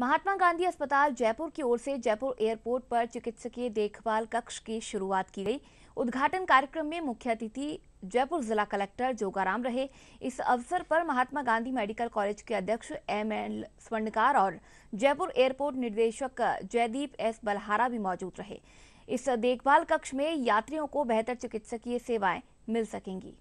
महात्मा गांधी अस्पताल जयपुर की ओर से जयपुर एयरपोर्ट पर चिकित्सकीय देखभाल कक्ष की शुरुआत की गई उद्घाटन कार्यक्रम में मुख्य अतिथि जयपुर जिला कलेक्टर जोगाराम रहे इस अवसर पर महात्मा गांधी मेडिकल कॉलेज के अध्यक्ष एम एल स्वर्णकार और जयपुर एयरपोर्ट निदेशक जयदीप एस बलहारा भी मौजूद रहे इस देखभाल कक्ष में यात्रियों को बेहतर चिकित्सकीय सेवाएं मिल सकेंगी